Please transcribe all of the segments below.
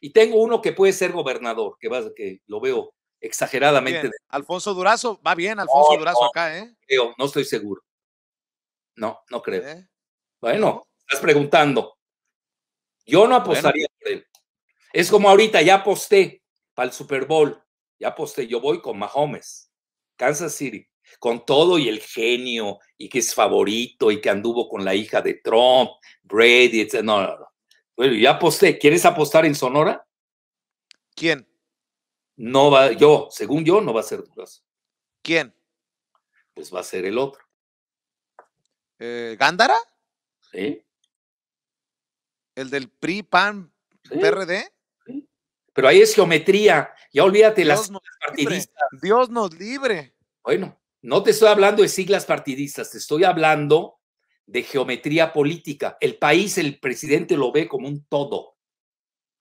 Y tengo uno que puede ser gobernador, que, que lo veo exageradamente. Alfonso Durazo, va bien Alfonso Durazo acá, ¿eh? Creo, no estoy seguro. No, no creo. ¿Eh? Bueno, estás preguntando. Yo no apostaría por él. Es como ahorita, ya aposté para el Super Bowl. Ya aposté, yo voy con Mahomes, Kansas City, con todo y el genio, y que es favorito, y que anduvo con la hija de Trump, Brady, etc. no. Bueno, ya aposté. ¿Quieres apostar en Sonora? ¿Quién? No va, yo, según yo, no va a ser Durazo. ¿Quién? Pues va a ser el otro. Eh, ¿Gándara? Sí. ¿El del PRI, PAN, PRD? Sí. Pero ahí es geometría. Ya olvídate las siglas partidistas. Dios nos libre. Bueno, no te estoy hablando de siglas partidistas, te estoy hablando de geometría política. El país, el presidente lo ve como un todo.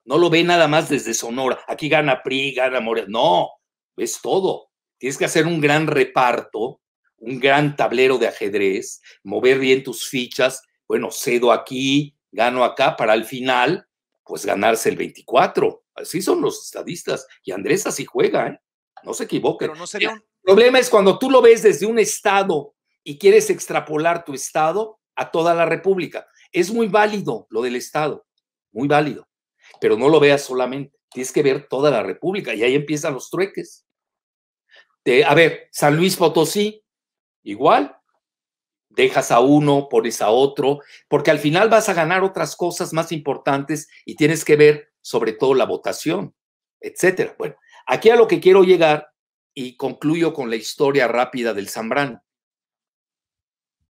No lo ve nada más desde Sonora. Aquí gana PRI, gana Morena. No, es todo. Tienes que hacer un gran reparto, un gran tablero de ajedrez, mover bien tus fichas. Bueno, cedo aquí, gano acá, para al final, pues ganarse el 24. Así son los estadistas. Y Andrés así juega, ¿eh? No se equivoque. No El problema es cuando tú lo ves desde un estado y quieres extrapolar tu estado a toda la República. Es muy válido lo del estado, muy válido, pero no lo veas solamente, tienes que ver toda la República y ahí empiezan los trueques. a ver, San Luis Potosí, igual, dejas a uno, pones a otro, porque al final vas a ganar otras cosas más importantes y tienes que ver sobre todo la votación, etcétera. Bueno, aquí a lo que quiero llegar y concluyo con la historia rápida del Zambrano.